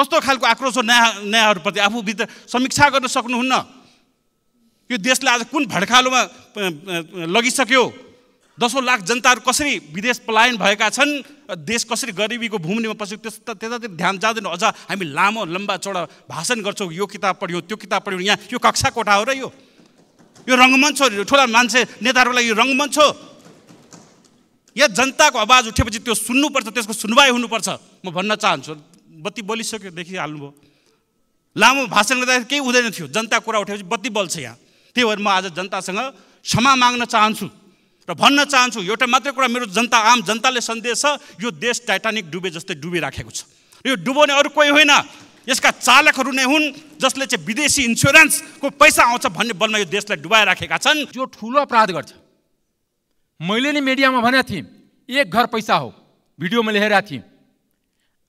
कस्तो खालको आक्रोश हो नयाँ नयाँहरूप्रति आफूभित्र समीक्षा गर्न सक्नुहुन्न यो देशले आज कुन भड्कालोमा लगिसक्यो दसौँ लाख जनताहरू कसरी विदेश पलायन भएका छन् देश कसरी गरिबीको भूमिमा पस्यो त्यस त्यतातिर ध्यान जाँदैन अझ हामी लामो लम्बा चौडा भाषण गर्छौँ यो किताब पढ्यो त्यो किताब पढ्यो यहाँ यो कक्षा कोठा हो र यो यो रङ्गमञ्च हो ठुला मान्छे नेताहरूलाई यो रङ्गमञ्च हो या जनताको आवाज उठेपछि त्यो सुन्नुपर्छ त्यसको सुनवाई हुनुपर्छ म भन्न चाहन्छु बत्ती बलिसक्यो देखिहाल्नुभयो लामो भाषण गर्दाखेरि केही हुँदैन थियो जनता कुरा उठेपछि बत्ती बल्छ यहाँ त्यही भएर म आज जनतासँग क्षमा माग्न चाहन्छु र भन्न चाहन्छु एउटा मात्रै कुरा मेरो जनता आम जनताले सन्देश छ यो देश टाइटानिक डुबे जस्तै डुबिराखेको छ यो डुबाउने अरू कोही होइन यसका चालकहरू नै हुन् जसले चाहिँ विदेशी इन्सुरेन्सको पैसा आउँछ भन्ने बलमा यो देशलाई डुबाइराखेका छन् जो ठुलो अपराध गर्छ मैले नै मिडियामा भनेको थिएँ एक घर पैसा हो भिडियोमा हेरेको थिएँ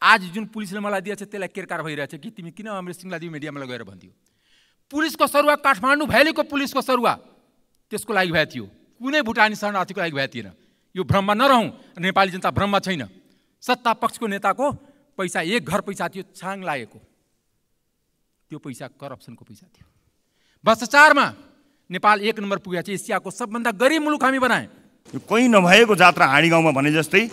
आज जुन पुलिसले मलाई दिएछ त्यसलाई केरकार भइरहेछ कि तिमी किन अमृत सिंहलाई दियो मिडियामा गएर भनिदियो पुलिसको सरुवा काठमाडौँ भ्यालीको पुलिसको सरुवा त्यसको लागि भए थियो कुनै भुटानी शरणार्थीको लागि भए थिएन यो भ्रममा नरहौँ नेपाली जनता भ्रममा छैन सत्ता पक्षको नेताको पैसा एक घर पैसा थियो छाङ लागेको त्यो पैसा करप्सनको पैसा थियो भ्रष्टाचारमा नेपाल एक नम्बर पुगेको छ एसियाको सबभन्दा गरिब मुलुक हामी बनाएँ कहीँ नभएको जात्रा हाँडी गाउँमा भने जस्तै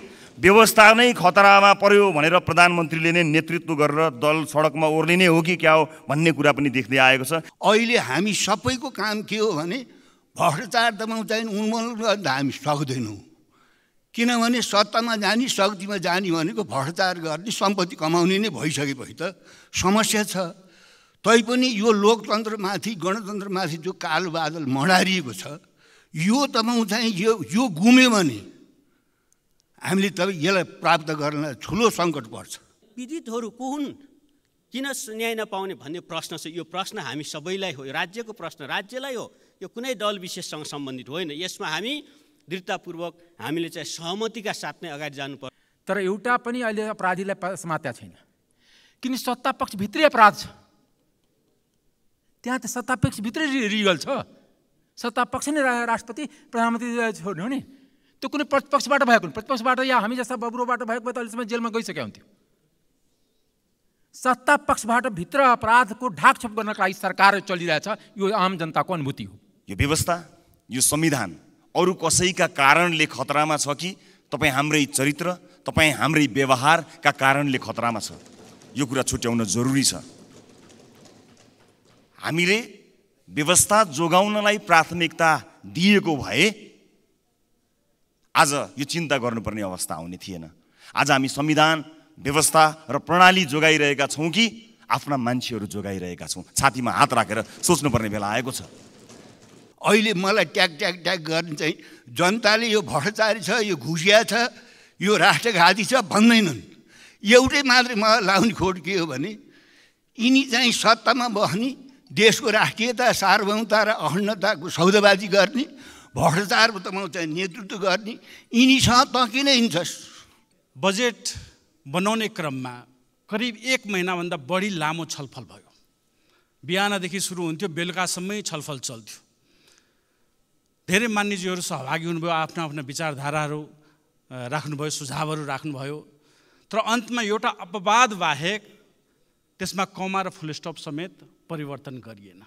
व्यवस्था नै खतरामा पर्यो भनेर प्रधानमन्त्रीले नै नेतृत्व गरेर दल सडकमा ओर्लिने हो कि क्या हो भन्ने कुरा पनि देख्दै आएको छ अहिले हामी सबैको काम के हो भने भ्रष्टाचार दबाउन चाहिँ उन्मूलन गर्न हामी सक्दैनौँ किनभने सत्तामा जाने शक्तिमा जाने भनेको भ्रष्टाचार गर्ने सम्पत्ति कमाउने नै भइसकेपछि त समस्या छ तैपनि यो लोकतन्त्रमाथि गणतन्त्रमाथि जो कालो बादल मडारिएको छ यो तपाईँ चाहिँ यो यो गुम्यो भने हामीले त यसलाई प्राप्त गर्न ठुलो सङ्कट पर्छ पीडितहरू को हुन् किन न्याय नपाउने भन्ने प्रश्न छ यो प्रश्न हामी सबैलाई हो राज्यको प्रश्न राज्यलाई हो यो कुनै दल विशेषसँग सम्बन्धित होइन यसमा हामी दृढतापूर्वक हामीले चाहिँ सहमतिका साथ नै अगाडि जानुपर्छ तर एउटा पनि अहिले अपराधीलाई समात्या छैन किन भित्रै अपराध छ त्यहाँ त भित्रै रिगल छ सत्तापक्ष नै राष्ट्रपति प्रधानमन्त्री छोड्ने हो नि त्यो कुनै प्रतिपक्षबाट भएको प्रतिपक्षबाट या हामी जस्ता बब्रोबाट भएको भए त अहिलेसम्म जेलमा गइसकेका हुन्थ्यो सत्ता पक्षबाट भित्र अपराधको ढाकछोप गर्नका लागि सरकार चलिरहेछ यो आम जनताको अनुभूति हो यो व्यवस्था यो संविधान अरू कसैका कारणले खतरामा छ कि तपाईँ हाम्रै चरित्र तपाईँ हाम्रै व्यवहारका कारणले खतरामा छ यो कुरा छुट्याउन जरुरी छ हामीले व्यवस्था जोगाउनलाई प्राथमिकता दिएको भए आज यो चिन्ता गर्नुपर्ने अवस्था आउने थिएन आज हामी संविधान व्यवस्था र प्रणाली जोगाइरहेका छौँ कि आफ्ना मान्छेहरू जोगाइरहेका छौँ छातीमा हात राखेर सोच्नुपर्ने बेला आएको छ अहिले मलाई ट्याक ट्याक ट्याक गर्ने चाहिँ जनताले यो भ्रष्टाचारी छ यो घुसिया छ यो राष्ट्रघाती छ भन्दैनन् एउटै मात्रै मलाई लाउने खोट के हो भने यिनी चाहिँ सत्तामा बस्ने देशको राष्ट्रियता सार्वभौमता र अखण्डताको सौदाबाजी गर्ने भ्रष्टाचार चाहिँ नेतृत्व गर्ने यिनीसँग त किन हिँड्छस् बजेट बनाउने क्रममा करिब एक महिनाभन्दा बढी लामो छलफल भयो बिहानदेखि सुरु हुन्थ्यो बेलुकासम्मै छलफल चल्थ्यो धेरै मान्यजीहरू सहभागी हुनुभयो आफ्ना आफ्ना विचारधाराहरू राख्नुभयो सुझावहरू राख्नुभयो तर अन्तमा एउटा अपवाद बाहेक त्यसमा कमा र फुल स्टप समेत परिवर्तन गरिएन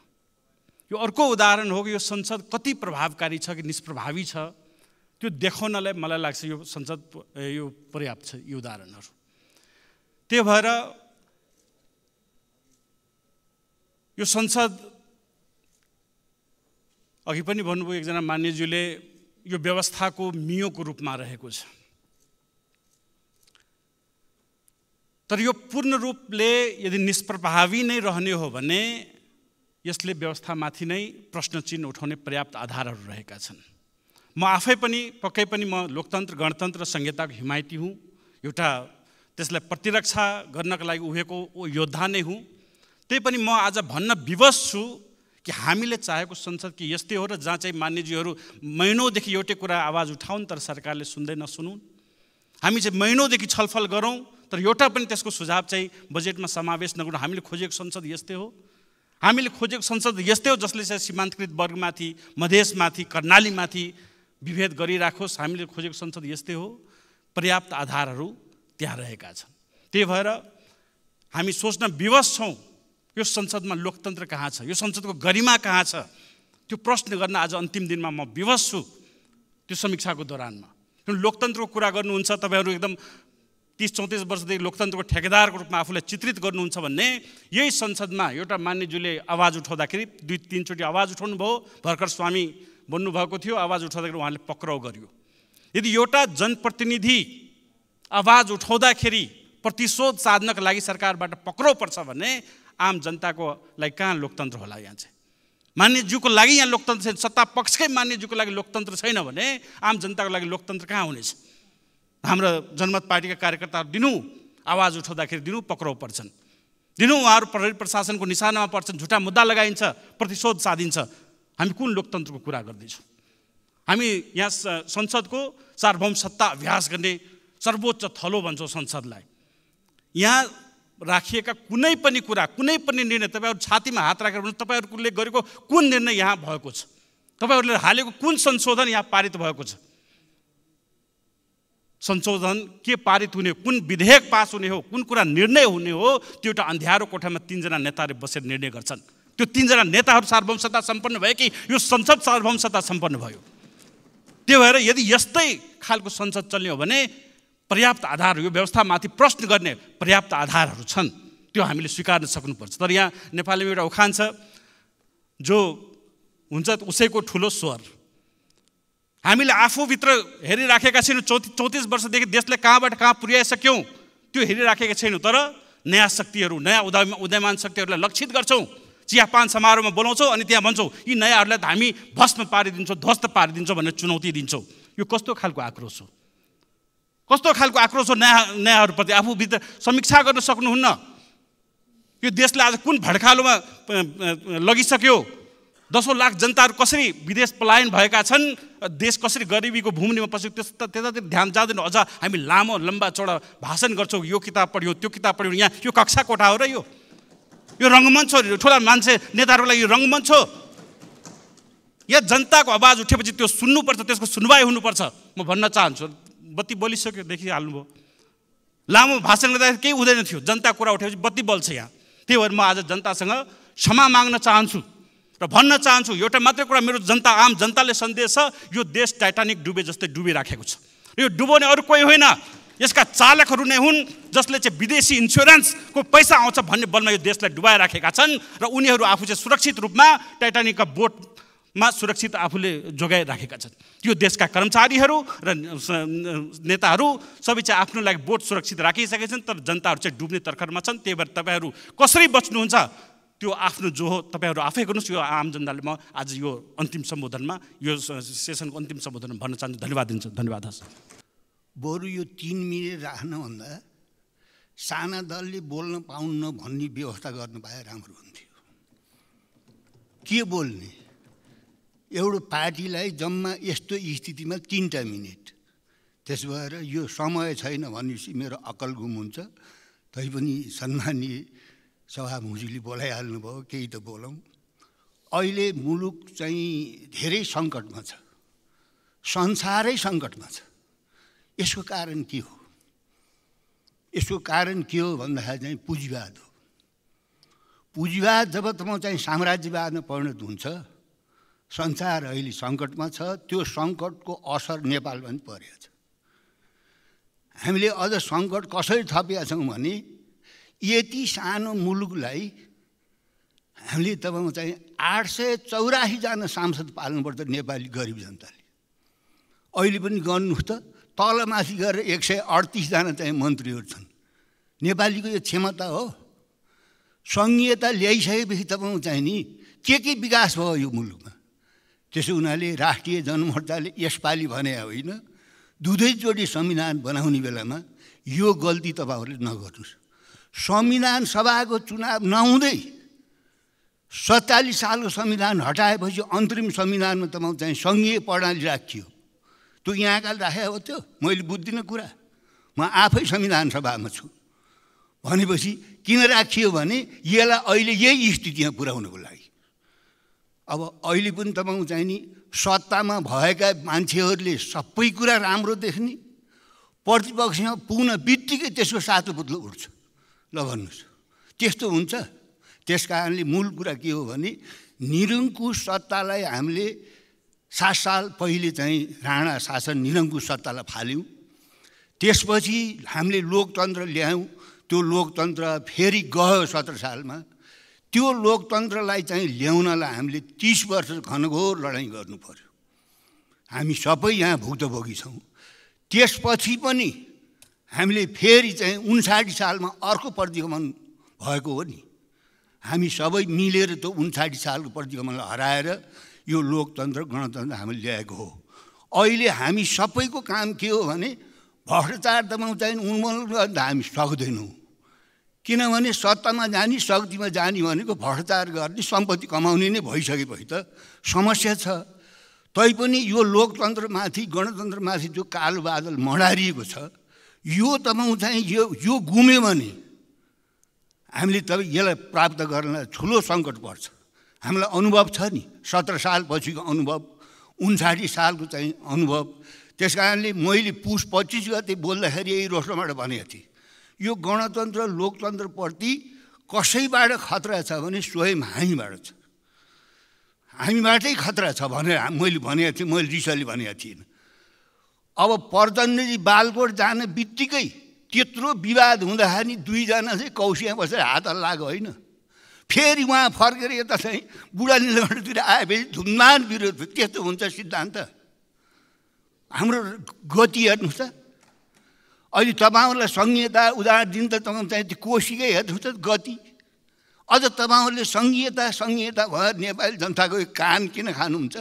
यो अर्को उदाहरण हो कि यो संसद कति प्रभावकारी छ कि निष्प्रभावी छ त्यो देखाउनलाई मलाई लाग्छ यो संसद यो पर्याप्त छ यो उदाहरणहरू त्यही भएर यो संसद अघि पनि भन्नुभयो एकजना मान्यज्यूले यो व्यवस्थाको मियोको रूपमा रहेको छ तर यो पूर्ण रूपले यदि निष्प्रभावी नै रहने हो भने यसले व्यवस्थामाथि नै प्रश्न चिन्ह उठाउने पर्याप्त आधारहरू रहेका छन् म आफै पनि पक्कै पनि म लोकतन्त्र गणतन्त्र संहिताको हिमायती हुँ एउटा त्यसलाई प्रतिरक्षा गर्नको लागि उभिएको योद्धा नै हुँ त्यही पनि म आज भन्न विवश छु कि हामीले चाहेको संसद कि यस्तै हो र जहाँ चाहिँ मान्यजीहरू महिनौदेखि एउटै कुरा आवाज उठाउन् तर सरकारले सुन्दै नसुनुन् हामी चाहिँ महिनौदेखि छलफल गरौँ तर एउटा पनि त्यसको सुझाव चाहिँ बजेटमा समावेश नगरौँ हामीले खोजेको संसद यस्तै हो हामीले खोजेको संसद यस्तै हो जसले चाहिँ सीमान्तकृत वर्गमाथि मधेसमाथि कर्णालीमाथि विभेद गरिराखोस् हामीले खोजेको संसद यस्तै हो पर्याप्त आधारहरू त्यहाँ रहेका छन् त्यही भएर हामी सोच्न विवश छौँ यो संसदमा लोकतन्त्र कहाँ छ यो संसदको गरिमा कहाँ छ त्यो प्रश्न गर्न आज अन्तिम दिनमा म विवश छु त्यो समीक्षाको दौरानमा लोकतन्त्रको कुरा गर्नुहुन्छ तपाईँहरू एकदम तिस चौतिस वर्षदेखि लोकतन्त्रको ठेकेदारको रूपमा आफूलाई चित्रित गर्नुहुन्छ भन्ने यही संसदमा एउटा मान्यज्यूले आवाज उठाउँदाखेरि दुई तिनचोटि आवाज उठाउनु भयो भर्खर स्वामी बन्नुभएको थियो आवाज उठाउँदाखेरि उहाँले पक्राउ गर्यो यदि एउटा जनप्रतिनिधि आवाज उठाउँदाखेरि प्रतिशोध साधनको लागि सरकारबाट पक्राउ पर्छ भने आम जनताको लागि कहाँ लोकतन्त्र होला यहाँ चाहिँ मान्यज्यूको लागि यहाँ लोकतन्त्र छैन सत्ता पक्षकै मान्यज्यूको लागि लोकतन्त्र छैन भने आम जनताको लागि लोकतन्त्र कहाँ हुनेछ हाम्रो जनमत पार्टीका कार्यकर्ताहरू दिनु आवाज उठाउँदाखेरि दिनु पक्राउ पर्छन् दिनु उहाँहरू प्रहरी प्रशासनको निशानामा पर्छन् झुटा मुद्दा लगाइन्छ प्रतिशोध साधिन्छ हामी कुन लोकतन्त्रको कुरा गर्दैछौँ हामी यहाँ संसदको सार्वभौम सत्ता अभ्यास गर्ने सर्वोच्च थलो भन्छौँ संसदलाई यहाँ राखिएका कुनै पनि कुरा कुनै पनि निर्णय तपाईँहरू छातीमा हात राखेर भने तपाईँहरूले गरेको कुन निर्णय यहाँ भएको छ तपाईँहरूले हालेको कुन संशोधन यहाँ पारित भएको छ संशोधन के पारित हुने कुन विधेयक पास हुने हो कुन कुरा निर्णय हुने हो त्यो एउटा अन्ध्यारो कोठामा तिनजना नेताले बसेर निर्णय गर्छन् त्यो तिनजना नेताहरू सार्वभौमसत्ता सम्पन्न भयो कि यो संसद सार्वभौमसत्ता सम्पन्न भयो त्यो भएर यदि यस्तै खालको संसद चल्ने हो भने पर्याप्त आधार यो व्यवस्थामाथि प्रश्न गर्ने पर्याप्त आधारहरू छन् त्यो हामीले स्वीकार्न सक्नुपर्छ तर यहाँ नेपालीमा एउटा उखान छ जो हुन्छ उसैको ठुलो स्वर हामीले आफूभित्र हेरिराखेका छैनौँ चौति चौतिस वर्षदेखि देशले कहाँबाट कहाँ पुर्याइसक्यौँ त्यो हेरिराखेका छैनौँ तर नयाँ शक्तिहरू नयाँ उदय उदयमान शक्तिहरूलाई लक्षित गर्छौँ चियापान समारोहमा बोलाउँछौँ अनि त्यहाँ भन्छौँ यी नयाँहरूलाई त हामी भस्म पारिदिन्छौँ ध्वस्त पारिदिन्छौँ भनेर चुनौती दिन्छौँ यो कस्तो खालको आक्रोश हो कस्तो खालको आक्रोश हो नयाँ नयाँहरूप्रति आफूभित्र समीक्षा गर्न सक्नुहुन्न यो देशले आज कुन भड्कालोमा लगिसक्यो दसौँ लाख जनताहरू कसरी विदेश पलायन भएका छन् देश कसरी गरिबीको भूमिमा पसेको त्यस त्यतातिर ध्यान जाँदैन अझ हामी लामो लम्बा चौडा भाषण गर्छौँ यो किताब पढ्यो त्यो किताब पढ्यो यहाँ यो कक्षा कोठा हो र यो यो रङ्गमञ्च हो ठुला मान्छे नेताहरूको लागि यो रङ्गमञ्च हो या जनताको आवाज उठेपछि त्यो सुन्नुपर्छ त्यसको सुनवाई हुनुपर्छ म भन्न चाहन्छु बत्ती बलिसक्यो देखिहाल्नुभयो लामो भाषण गर्दाखेरि केही हुँदैन थियो जनता कुरा उठेपछि बत्ती बल्छ यहाँ त्यही भएर म आज जनतासँग क्षमा माग्न चाहन्छु र भन्न चाहन्छु एउटा मात्रै कुरा मेरो जनता आम जनताले सन्देश छ यो देश टाइटानिक डुबे जस्तै डुबिराखेको छ यो डुबाउने अरू कोही होइन यसका चालकहरू नै हुन् जसले चाहिँ विदेशी इन्सुरेन्सको पैसा आउँछ भन्ने बलमा यो देशलाई डुबाइराखेका छन् र उनीहरू आफू चाहिँ सुरक्षित रूपमा टाइटानिकका बोटमा सुरक्षित आफूले जोगाइराखेका छन् यो देशका कर्मचारीहरू र नेताहरू सबै चाहिँ आफ्नो लागि बोट सुरक्षित राखिसकेका छन् तर जनताहरू चाहिँ डुब्ने तर्खरमा छन् त्यही भएर तपाईँहरू कसरी बच्नुहुन्छ त्यो आफ्नो जो हो तपाईँहरू आफै गर्नुहोस् यो आम जनताले म आज यो अन्तिम सम्बोधनमा यो सेसनको अन्तिम सम्बोधनमा भन्न चाहन्छु धन्यवाद दिन्छु धन्यवाद हस् बरु यो तिन मिनट राख्नुभन्दा साना दलले बोल्न पाउन्न भन्ने व्यवस्था गर्नु पाए राम्रो हुन्थ्यो के बोल्ने एउटा पार्टीलाई जम्मा यस्तो स्थितिमा तिनवटा मिनट त्यसो भएर यो समय छैन भनेपछि मेरो अकल गुम हुन्छ तैपनि सम्मानीय सभा बोलाइहाल्नु भयो केही त बोलौँ अहिले मुलुक चाहिँ धेरै सङ्कटमा छ संसारै सङ्कटमा छ यसको कारण के हो यसको कारण के हो भन्दाखेरि चाहिँ पुँजीवाद हो पुँजीवाद जब त म चाहिँ साम्राज्यवादमा परिणत हुन्छ संसार अहिले सङ्कटमा छ त्यो सङ्कटको असर नेपालमा पनि परेको छ हामीले अझ सङ्कट कसरी थपिया छौँ भने यति सानो मुलुकलाई हामीले तपाईँको चाहिँ आठ सय चौरासीजना सांसद पाल्नुपर्छ नेपाली गरिब जनताले अहिले पनि गर्नुहोस् त तलमाथि गएर एक सय अडतिसजना चाहिँ मन्त्रीहरू छन् नेपालीको यो क्षमता हो सङ्घीयता ल्याइसकेपछि तपाईँको चाहिँ नि के के विकास भयो यो मुलुकमा त्यसो हुनाले राष्ट्रिय जनमोर्चाले यसपालि भने होइन दुधैचोटि संविधान बनाउने बेलामा यो गल्ती तपाईँहरूले नगर्नुहोस् संविधान सभाको चुनाव नहुँदै सत्तालिस सालको संविधान हटाएपछि अन्तरिम संविधानमा त चाहिँ सङ्घीय प्रणाली राखियो त्यो यहाँका राखेको त्यो मैले बुझ्दिनँ कुरा म आफै संविधान सभामा छु भनेपछि किन राखियो भने यसलाई अहिले यही स्थितिमा पुर्याउनुको लागि अब अहिले पनि तपाईँ चाहिँ नि सत्तामा भएका मान्छेहरूले सबै कुरा राम्रो देख्ने प्रतिपक्षमा पुग्न बित्तिकै त्यसको सातो पुत्लो उठ्छ ल भन्नुहोस् त्यस्तो हुन्छ त्यस कारणले मूल कुरा के हो भने निरङ्कुश सत्तालाई हामीले सात साल पहिले चाहिँ राणा शासन निरङ्कुश सत्तालाई फाल्यौँ त्यसपछि हामीले लोकतन्त्र ल्यायौँ त्यो लोकतन्त्र फेरि गयो सत्र सालमा त्यो लोकतन्त्रलाई चाहिँ ल्याउनलाई हामीले तिस वर्ष घनघोर लडाइँ गर्नु पर्यो हामी सबै यहाँ भुक्तभोगी छौँ त्यसपछि पनि हामीले फेरि चाहिँ उन्साठी सालमा अर्को प्रतिगमन भएको हो नि हामी सबै मिलेर त्यो उन्साठी सालको प्रतिगमनलाई हराएर यो लोकतन्त्र गणतन्त्र हामीले ल्याएको हो अहिले हामी सबैको काम के हो भने भ्रष्टाचार दबाउनु चाहिँ उन्मूलन गर्न हामी सक्दैनौँ किनभने सत्तामा जाने शक्तिमा जाने भनेको भ्रष्टाचार गर्ने सम्पत्ति कमाउने नै भइसकेपछि त समस्या छ तैपनि यो लोकतन्त्रमाथि गणतन्त्रमाथि जो कालो बादल मडारिएको छ यो तपाईँ चाहिँ यो यो गुम्यो भने हामीले तपाईँ यसलाई प्राप्त गर्न ठुलो सङ्कट पर्छ हामीलाई अनुभव छ नि सत्र सालपछिको अनुभव उन्साठी सालको चाहिँ अनुभव त्यस कारणले मैले पुस पच्चिस गते बोल्दाखेरि यही रोस्टोबाट भनेको थिएँ यो गणतन्त्र लोकतन्त्रप्रति कसैबाट खतरा छ भने स्वयं हामीबाट छ हामीबाटै खतरा छ भनेर मैले भनेको थिएँ मैले रिसले भनेको थिइनँ अब प्रचण्डजी बालकोट जाने बित्तिकै त्यत्रो विवाद हुँदाखेरि नि दुईजना चाहिँ कौसिया बसेर हात लाग्यो होइन फेरि उहाँ फर्केर यता चाहिँ बुढा निलवणतिर आएपछि धुमधान विरोध त्यस्तो हुन्छ सिद्धान्त हाम्रो गति हेर्नुहोस् त अहिले तपाईँहरूलाई सङ्घीयता उदाहरण दिन त तपाईँ चाहिँ त्यो कोसीकै हेर्नुहोस् त गति अझ तपाईँहरूले सङ्घीयता सङ्घीयता भएर नेपाली जनताको कान किन खानुहुन्छ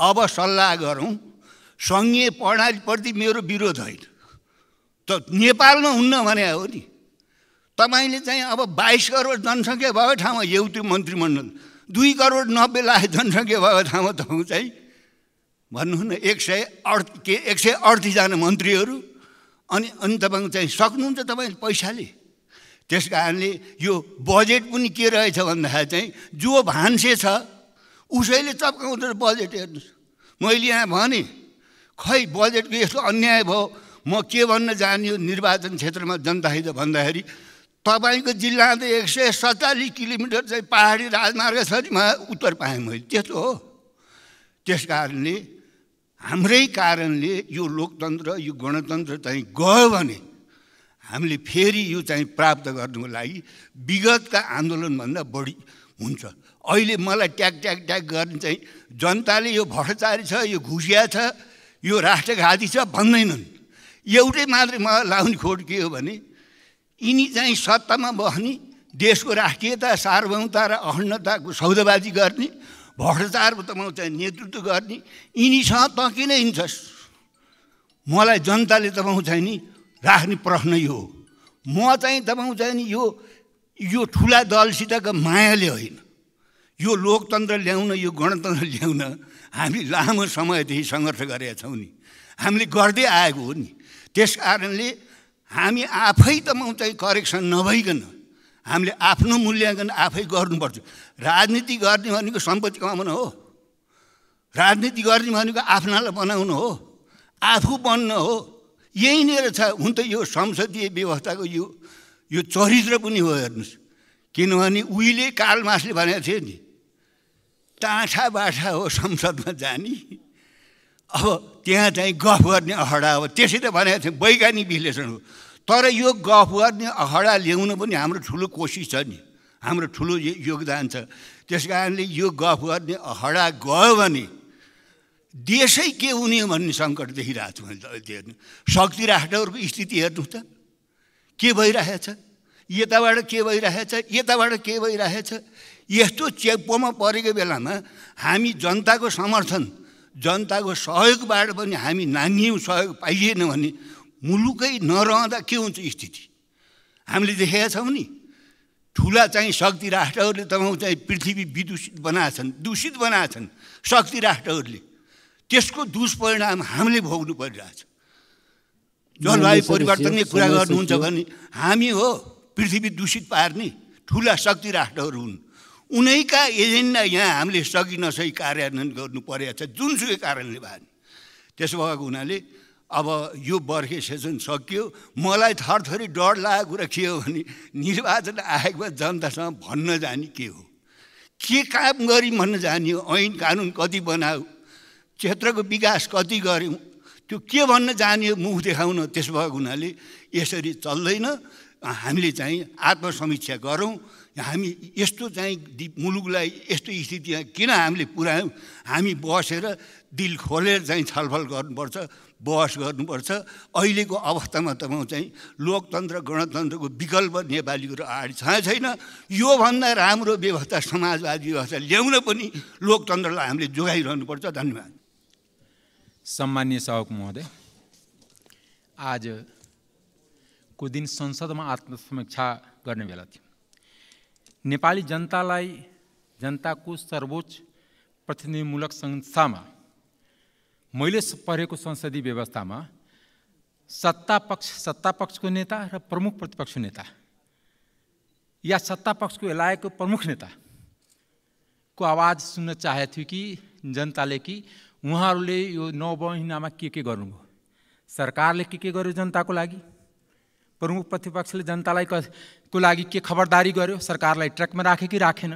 अब सल्लाह गरौँ सङ्घीय प्रणालीप्रति मेरो विरोध होइन त नेपालमा हुन्न भने हो नि तपाईँले चाहिँ अब बाइस करोड जनसङ्ख्या भएको ठाउँमा त्यो मन्त्रीमण्डल दुई करोड नब्बे लाख जनसङ्ख्या भएको ठाउँमा त चाहिँ भन्नुहुन्न एक सय अड के एक सय अडतिसजना मन्त्रीहरू अनि अनि तपाईँको चाहिँ सक्नुहुन्छ तपाईँ पैसाले त्यस कारणले यो बजेट पनि के रहेछ भन्दाखेरि चाहिँ जो भान्से छ उसैले चप्काउँदो बजेट हेर्नुहोस् मैले यहाँ भनेँ खै बजेटको यस्तो अन्याय भयो म के भन्न जाने यो निर्वाचन क्षेत्रमा जनताहित भन्दाखेरि तपाईँको जिल्ला त एक सय सत्तालिस किलोमिटर चाहिँ पाहाडी राजमार्ग छ नि म उत्तर पाएँ मैले त्यस्तो हो त्यस कारणले हाम्रै कारणले यो लोकतन्त्र यो गणतन्त्र चाहिँ गयो भने हामीले फेरि यो चाहिँ प्राप्त गर्नुको लागि विगतका आन्दोलनभन्दा बढी हुन्छ अहिले मलाई ट्याग ट्याग ट्याग गर्ने चाहिँ जनताले यो भ्रष्टाचारी छ यो घुसिया छ यो राष्ट्रघाती छ भन्दैनन् एउटै मात्रै म लाउने खोट के हो भने यिनी चाहिँ सत्तामा बस्ने देशको राष्ट्रियता सार्वभौमता र अखण्डताको सौदाबाजी गर्ने भ्रष्टाचारको त चाहिँ नेतृत्व गर्ने यिनीसँग त किन हिँड्छस् मलाई जनताले तपाईँ चाहिँ नि राख्ने प्रश्न यो म चाहिँ तपाईँ चाहिँ नि यो यो ठुला दलसितको मायाले होइन यो लोकतन्त्र ल्याउन यो गणतन्त्र ल्याउन हामी लामो समयदेखि सङ्घर्ष गरेका छौँ नि हामीले गर्दै आएको हो नि त्यस कारणले हामी आफै त म चाहिँ करेक्सन नभइकन हामीले आफ्नो मूल्याङ्कन आफै गर्नुपर्छ राजनीति गर्ने भनेको सम्पत्ति कमाउन हो राजनीति गर्ने भनेको आफ्नालाई बनाउनु हो आफू बन्न हो यहीँनिर छ हुन त यो संसदीय व्यवस्थाको यो यो चरित्र पनि हो हेर्नुहोस् किनभने उहिले कालमासले भनेको थियो नि टाँठा बाठा हो संसदमा जाने अब त्यहाँ चाहिँ गफ गर्ने अहडा हो त्यसै त भनेको थियो वैज्ञानिक विश्लेषण हो तर यो गफ गर्ने अहडा ल्याउनु पनि हाम्रो ठुलो कोसिस छ नि हाम्रो ठुलो योगदान छ त्यस कारणले यो गफ गर्ने अहडा गयो भने देशै के हुने भन्ने सङ्कट देखिरहेको छु मैले हेर्नु शक्ति राष्ट्रहरूको स्थिति हेर्नु त के भइरहेछ यताबाट के भइरहेछ यताबाट के भइरहेछ यस्तो चेकपोमा परेको बेलामा हामी जनताको समर्थन जनताको सहयोगबाट पनि हामी नानियौँ सहयोग पाइएन भने मुलुकै नरहँदा के हुन्छ स्थिति हामीले देखेका छौँ नि ठुला चाहिँ शक्ति राष्ट्रहरूले तपाईँ चाहिँ पृथ्वी विदूषित बनाएछन् दूषित बनाएछन् शक्ति राष्ट्रहरूले त्यसको दुष्परिणाम हामीले भोग्नु परिरहेछ जलवायु परिवर्तनकै कुरा गर्नुहुन्छ भने हामी हो पृथ्वी दूषित पार्ने ठुला शक्ति राष्ट्रहरू हुन् उनैका एजेन्डा यहाँ हामीले सकिन सही कार्यान्वयन गर्नु परेको छ जुनसुकै कारणले भएन त्यसो भएको हुनाले अब यो बर्खे सेसन सकियो मलाई थरथरी डर लागेको कुरा के हो भने निर्वाचन आयोगमा जनतासँग भन्न जाने के हो के काम गरी भन्न जाने हो ऐन कानुन कति बनाऊ क्षेत्रको विकास कति गऱ्यौँ त्यो के भन्न जाने हो मुख देखाउन त्यसो भएको हुनाले यसरी चल्दैन हामीले चाहिँ आत्मसमीक्षा गरौँ हामी यस्तो चाहिँ मुलुकलाई यस्तो स्थिति किन हामीले पुऱ्यायौँ हामी बसेर दिल खोलेर चाहिँ छलफल गर्नुपर्छ बहस गर्नुपर्छ अहिलेको अवस्थामा त म चाहिँ लोकतन्त्र गणतन्त्रको विकल्प नेपालीहरू अगाडि छ छैन योभन्दा राम्रो व्यवस्था समाजवादी व्यवस्था ल्याउन पनि लोकतन्त्रलाई हामीले जोगाइरहनुपर्छ धन्यवाद सम्मान्य सहक महोदय आजको दिन संसदमा आत्मसमीक्षा गर्ने बेला थियो नेपाली जनतालाई जनताको सर्वोच्च प्रतिनिधिमूलक संस्थामा मैले परेको संसदीय व्यवस्थामा सत्ता पक्ष सत्ता पक्षको नेता र प्रमुख प्रतिपक्ष नेता या सत्ता पक्षको प्रमुख नेता को आवाज सुन्न चाहेको थियो कि जनताले कि उहाँहरूले यो नौ महिनामा के के गर्नुभयो सरकारले के के गर्यो जनताको लागि प्रमुख प्रतिपक्षले जनतालाई को लागि के खबरदारी गर्यो सरकारलाई ट्र्याकमा राख्यो कि राखेन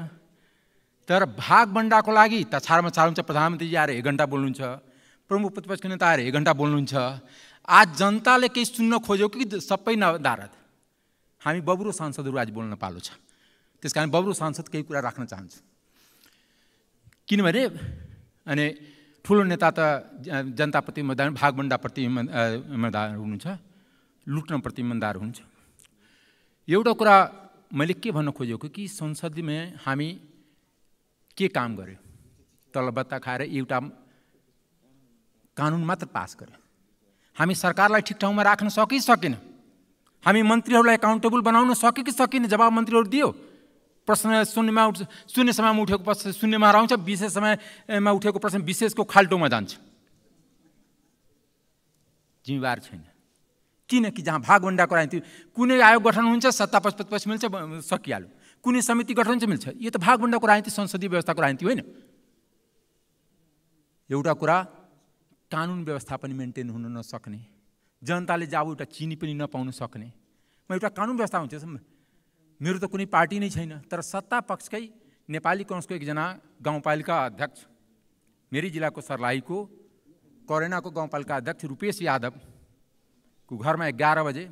तर भागभन्डाको लागि त छाड हुन्छ प्रधानमन्त्रीजी आएर एक घन्टा बोल्नुहुन्छ प्रमुख प्रतिपक्षको नेता आएर एक घन्टा बोल्नुहुन्छ आज जनताले केही सुन्न खोज्यो कि सबै नदारत हामी बब्रो सांसदहरू आज बोल्न पालो छ त्यस कारण बब्रो सांसद केही कुरा राख्न चाहन्छु किनभने अनि ठुलो नेता त जनताप्रति मैदान भागभन्डाप्रति हुनुहुन्छ लुट्न इमान्दार हुन्छ एउटा कुरा मैले के भन्न खोजेको कि संसदमा हामी के काम गर्यो तलबत्ता खाएर एउटा कानुन मात्र पास गर्यो हामी सरकारलाई ठिक ठाउँमा राख्न सकि सकेन हामी मन्त्रीहरूलाई एकाउन्टेबल बनाउन सके कि सकेन जवाब मन्त्रीहरू दियो प्रश्न शून्यमा उठ शून्य समयमा उठेको प्रश्न शून्यमा रहन्छ विशेष समयमा उठेको प्रश्न विशेषको खाल्टोमा जान्छ जिम्मेवार छैन किनकि जहाँ भागभन्डा गराइ थियो कुनै आयोग गठन हुन्छ सत्ता पक्ष मिल्छ सकिहाल्यो कुनै समिति गठन चाहिँ मिल्छ यो त भागभन्डाको राजनीति संसदीय व्यवस्थाको राजनीति होइन एउटा कुरा कानुन व्यवस्था पनि मेन्टेन हुन नसक्ने जनताले जाब एउटा चिनी पनि नपाउन सक्ने म एउटा कानुन व्यवस्था हुन्छ मेरो त कुनै पार्टी नै छैन तर सत्ता पक्षकै नेपाली कङ्ग्रेसको एकजना गाउँपालिका अध्यक्ष मेरी जिल्लाको सर्लाहीको करेनाको गाउँपालिका अध्यक्ष रूपेश यादव को घरमा एघार बजे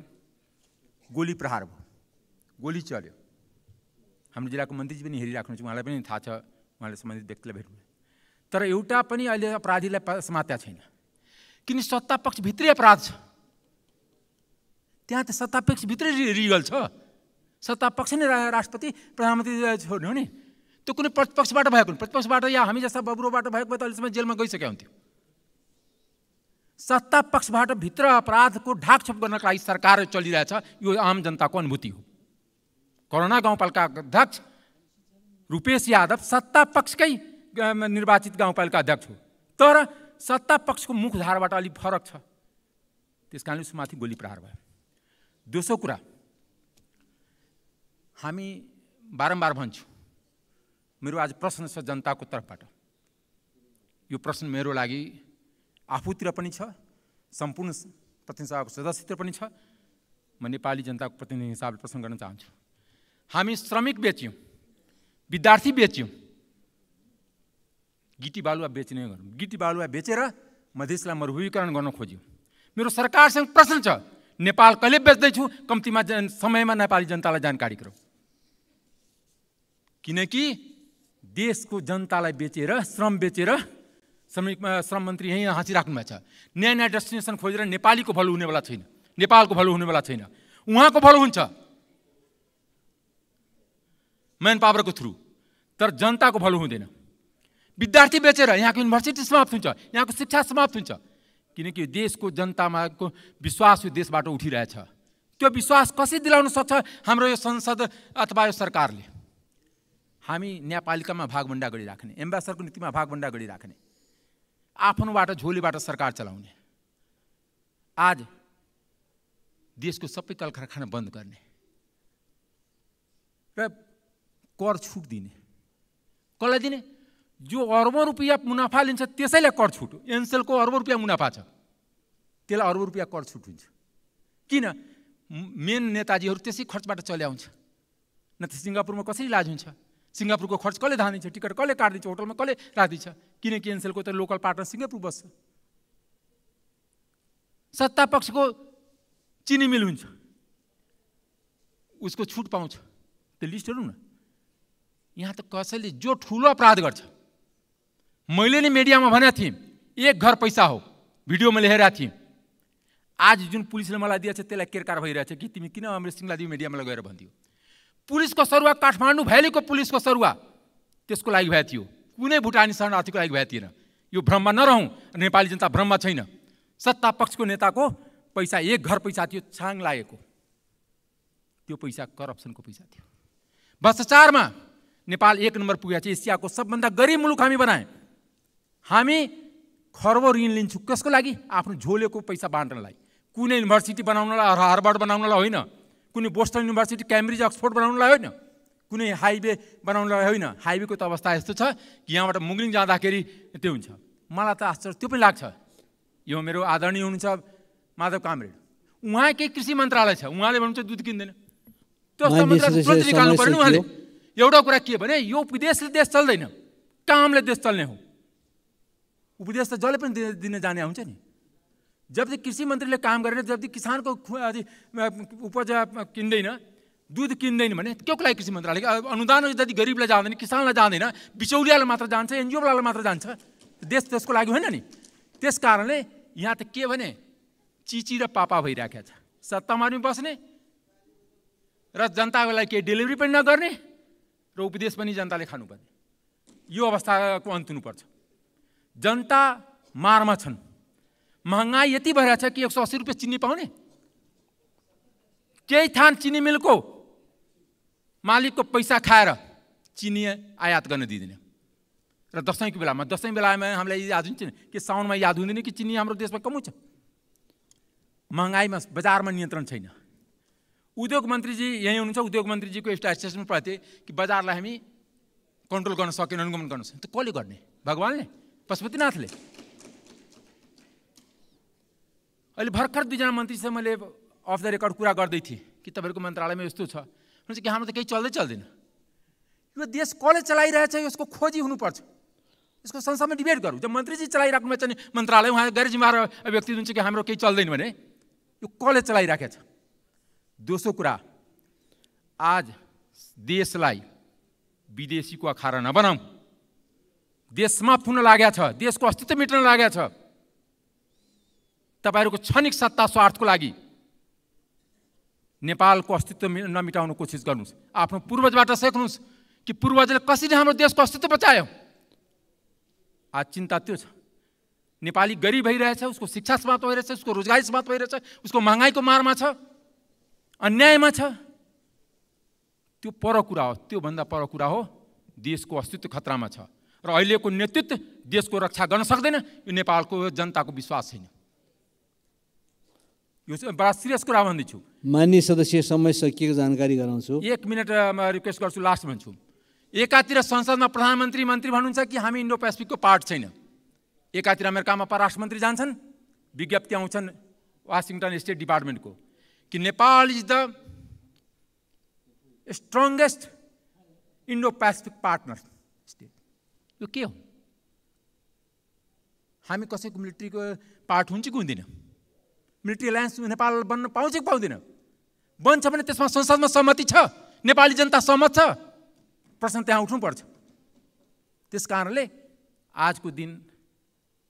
गोली प्रहार भयो गोली चल्यो हाम्रो जिल्लाको मन्त्रीजी पनि हेरिराख्नु उहाँलाई पनि थाहा छ उहाँले सम्बन्धित व्यक्तिलाई भेट्नु तर एउटा पनि अहिले अपराधीलाई समात्या छैन किन सत्तापक्षभित्रै अपराध छ त्यहाँ त सत्तापक्षभित्रै रिगल छ सत्तापक्ष नै राष्ट्रपति प्रधानमन्त्री छोड्ने हो नि त्यो कुनै प्रतिपक्षबाट भएको प्रतिपक्षबाट या हामी जस्ता बब्रोबाट भएको भए त अहिलेसम्म जेलमा गइसकेका हुन्थ्यो सत्ता पक्षबाट भित्र अपराधको ढाकछोप गर्नको लागि सरकार चलिरहेछ यो आम जनताको अनुभूति हो कोरोना गाउँपालिका अध्यक्ष रूपेश यादव सत्ता पक्षकै निर्वाचित गाउँपालिका अध्यक्ष हो तर सत्ता पक्षको मुखधारबाट अलिक फरक छ त्यस कारणले उसमाथि गोली प्रहार भयो दोस्रो कुरा हामी बारम्बार भन्छौँ मेरो आज प्रश्न छ जनताको तर्फबाट यो प्रश्न मेरो लागि आफूतिर पनि छ सम्पूर्ण प्रतिनिधि सभाको सदस्यतिर पनि छ म नेपाली जनताको प्रतिनिधि हिसाबले प्रश्न गर्न चाहन्छु हामी श्रमिक बेच्यौँ विद्यार्थी बेच्यौँ गिटी बालुवा बेच्ने गरौँ गिटी बालुवा बेचेर मधेसलाई मरुभूमिकरण गर्न खोज्यौँ मेरो सरकारसँग प्रश्न छ नेपाल कहिले बेच्दैछु कम्तीमा जन समयमा नेपाली जनतालाई जानकारी गरौँ किनकि देशको जनतालाई बेचेर श्रम बेचेर श्रमिक श्रम मन्त्री यहीँ हाँसिराख्नु भएको छ नयाँ नयाँ डेस्टिनेसन खोजेर नेपालीको भलो हुनेवाला छैन नेपालको भलो हुनेवाला छैन उहाँको भलो हुन्छ म्यान पावरको थ्रु तर जनताको भलो हुँदैन विद्यार्थी बेचेर यहाँको युनिभर्सिटी समाप्त हुन्छ यहाँको शिक्षा समाप्त हुन्छ किनकि यो देशको जनतामाको विश्वास यो देशबाट उठिरहेछ त्यो विश्वास कसरी दिलाउन सक्छ हाम्रो यो संसद अथवा यो सरकारले हामी न्यायपालिकामा भागभन्डा गरिराख्ने एम्बेसडरको नीतिमा भागभन्डा गरिराख्ने आफ्नोबाट झोलीबाट सरकार चलाउने आज देशको सबै कल कारखाना बन्द गर्ने र कर छुट दिने कसलाई दिने जो अर्बौँ रुपियाँ मुनाफा लिन्छ त्यसैलाई कर छुट एनसेलको अर्बौँ रुपियाँ मुनाफा छ त्यसलाई अर्बौँ रुपियाँ कर छुट हुन्छ किन मेन नेताजीहरू त्यसै खर्चबाट चल्याउँछ न त सिङ्गापुरमा कसरी लाज हुन्छ सिङ्गापुरको खर्च कसले धानिदिन्छ टिकट कसले काटिदिन्छ होटलमा कसले राखिदिन्छ किन क्यान्सलको त लोकल पार्टनर सिङ्गापुर बस्छ सत्ता पक्षको चिनी मिल हुन्छ उसको छुट पाउँछ त्यो लिस्ट हेरौँ न यहाँ त कसैले जो ठुलो अपराध गर्छ मैले नै मिडियामा भनेको थिएँ एक घर पैसा हो भिडियो मैले हेरेको थिएँ आज जुन पुलिसले मलाई दिएछ त्यसलाई केरकार भइरहेछ कि तिमी किन अमृत सिंहलाई दियो मिडियामा लगेर भनिदियो पुलिसको सरुवा काठमाडौँ भ्यालीको पुलिसको सरुवा त्यसको लागि भए थियो कुनै भुटानी शरणार्थीको लागि भए थिएन यो भ्रममा नरहौँ नेपाली जनता भ्रममा छैन सत्ता पक्षको नेताको पैसा एक घर पैसा थियो छाङ लागेको त्यो पैसा करप्सनको पैसा थियो भ्रष्टाचारमा नेपाल एक नम्बर पुगेको छ एसियाको सबभन्दा गरिब मुलुक हामी बनायौँ हामी खर्ब ऋण लिन्छौँ कसको लागि आफ्नो झोलेको पैसा बाँड्नलाई कुनै युनिभर्सिटी बनाउनलाई हर्बर्ड बनाउनलाई होइन कुनै बोस्टन युनिभर्सिटी क्याम्ब्रिज अक्सफोर्ड बनाउनुलाई होइन कुनै हाइवे बनाउनुलाई होइन हाइवेको त अवस्था यस्तो छ कि यहाँबाट मुगलिङ जाँदाखेरि त्यो हुन्छ मलाई त आश्चर्य त्यो पनि लाग्छ यो मेरो आदरणीय हुनुहुन्छ माधव कामरेड उहाँ केही कृषि मन्त्रालय छ उहाँले भन्नुहुन्छ दुध किन्दैन त्यो निकाल्नु पऱ्यो उहाँले एउटा कुरा के भने यो उपदेशले देश चल्दैन कामले देश चल्ने हो उपदेश त जसले पनि दिन जाने हुन्छ नि जब चाहिँ कृषि मन्त्रीले काम गरेन जब चाहिँ किसानको उपज किन्दैन दुध किन्दैन भने त्यो लागि कृषि मन्त्रालय अनुदान जति गरिबलाई जाँदैन किसानलाई जाँदैन बिचौलियालाई मात्र जान्छ एनजिओवालालाई मात्र जान्छ देश त्यसको लागि होइन नि त्यस कारणले यहाँ त के भने चिची र पापा भइराखेको छ सत्तामा पनि बस्ने र जनताको लागि केही डेलिभरी पनि नगर्ने र उपदेश पनि जनताले खानुपर्ने यो अवस्थाको अन्त हुनुपर्छ जनता मारमा छन् महँगाई यति भइरहेको छ कि एक सौ अस्सी रुपियाँ चिनी पाउने केही थान चिनी मिलको मालिकको पैसा खाएर चिनी आयात गर्न दिँदैन र दसैँको बेलामा दसैँ बेलामा हामीलाई याद हुन्छ कि साउनमा याद हुँदैन कि चिनी हाम्रो देशमा कमाउँछ महँगाईमा बजारमा नियन्त्रण छैन उद्योग मन्त्रीजी यहीँ हुनुहुन्छ उद्योग मन्त्रीजीको एउटा स्टेसनमा पढाएको थिएँ कि बजारलाई हामी कन्ट्रोल गर्न सकेन अनुगमन गर्न सकेन त कसले गर्ने भगवान्ले पशुपतिनाथले अहिले भर्खर दुईजना मन्त्रीसँग मैले अफ द रेकर्ड कुरा गर्दै थिएँ कि तपाईँहरूको मन्त्रालयमा यस्तो छ भनेपछि कि हाम्रो त केही चल्दै चल्दैन यो देश कसले चलाइरहेछ यसको खोजी हुनुपर्छ यसको संसदमा डिबेट गरौँ जब मन्त्रीजी चलाइराख्नु छ भने मन्त्रालय उहाँ गैर जिम्मेवार व्यक्ति हुन्छ कि हाम्रो केही चल्दैन भने यो कसले चलाइराखेको छ दोस्रो कुरा आज देशलाई विदेशीको अखारा नबनाऊ देशमा समाप्त हुन लागेको छ देशको अस्तित्व मेट्न लागेको छ तपाईँहरूको क्षणिक सत्ता स्वार्थको लागि नेपालको अस्तित्व नमिटाउनु कोसिस गर्नुहोस् आफ्नो पूर्वजबाट सेक्नुहोस् कि पूर्वजले कसरी हाम्रो देशको अस्तित्व बचायो आज चिन्ता त्यो छ नेपाली गरिब भइरहेछ उसको शिक्षा समाप्त भइरहेछ उसको रोजगारी समाप्त भइरहेछ उसको महँगाइको मारमा छ अन्यायमा छ त्यो पर कुरा हो त्योभन्दा पर कुरा हो देशको अस्तित्व खतरामा छ र अहिलेको नेतृत्व देशको रक्षा गर्न सक्दैन यो नेपालको जनताको विश्वास छैन यो चाहिँ बडा सिरियस कुरा भन्दैछु मान्य सदस्य समय सकिएको जानकारी गराउँछु एक मिनट म रिक्वेस्ट गर्छु लास्ट भन्छु एकातिर संसदमा प्रधानमन्त्री मन्त्री भन्नुहुन्छ कि हामी इन्डो पेसिफिकको पार्ट छैन एकातिर अमेरिकामा परराष्ट्र मन्त्री जान्छन् विज्ञप्ति आउँछन् वासिङटन स्टेट डिपार्टमेन्टको कि Nepal is the strongest Indo Pacific partner state यो के हो हामी कसैको मिलिट्रीको पार्ट हुन्छ कि हुँदैन मिलिट्री एलायन्स नेपाल बन्न पाउँछ कि पाउँदैन बन्छ भने त्यसमा संसदमा सहमति छ नेपाली जनता सहमत छ प्रश्न त्यहाँ उठ्नुपर्छ त्यस कारणले आजको दिन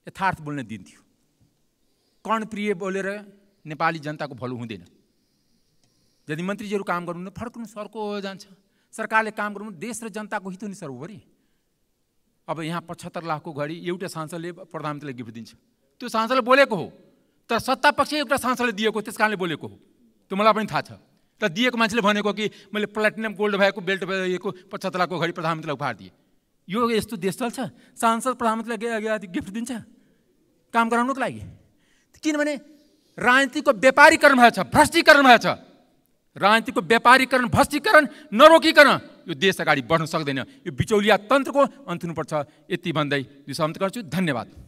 यथार्थ बोल्ने दिन थियो कर्णप्रिय बोलेर नेपाली जनताको भलो हुँदैन यदि मन्त्रीजीहरू काम गर्नु फर्कनु सरको जान्छ सरकारले काम गर्नु देश र जनताको हित हुने सरभरि अब यहाँ पचहत्तर लाखको घडी एउटा सांसदले प्रधानमन्त्रीलाई गिफ्ट दिन्छ त्यो सांसदले बोलेको हो तर सत्ता सत्तापक्ष एउटा सांसदले दिएको त्यस कारणले बोलेको हो त्यो मलाई पनि थाहा छ र दिएको मान्छेले भनेको कि मैले प्लाटिनियम गोल्ड भएको बेल्ट भएको पचहत्तर लाखको घडी प्रधानमन्त्रीलाई उपहार दिएँ यो यस्तो देश चल्छ सांसद प्रधानमन्त्रीलाई गिफ्ट दिन्छ काम गराउनुको लागि किनभने राजनीतिको व्यापारीकरण भएको छ भ्रष्टीकरण भएको छ राजनीतिको व्यापारीकरण भ्रष्टीकरण नरोकीकरण यो देश अगाडि बढ्न सक्दैन यो बिचौलिया तन्त्रको अन्त हुनुपर्छ यति भन्दै यो समाप्त गर्छु धन्यवाद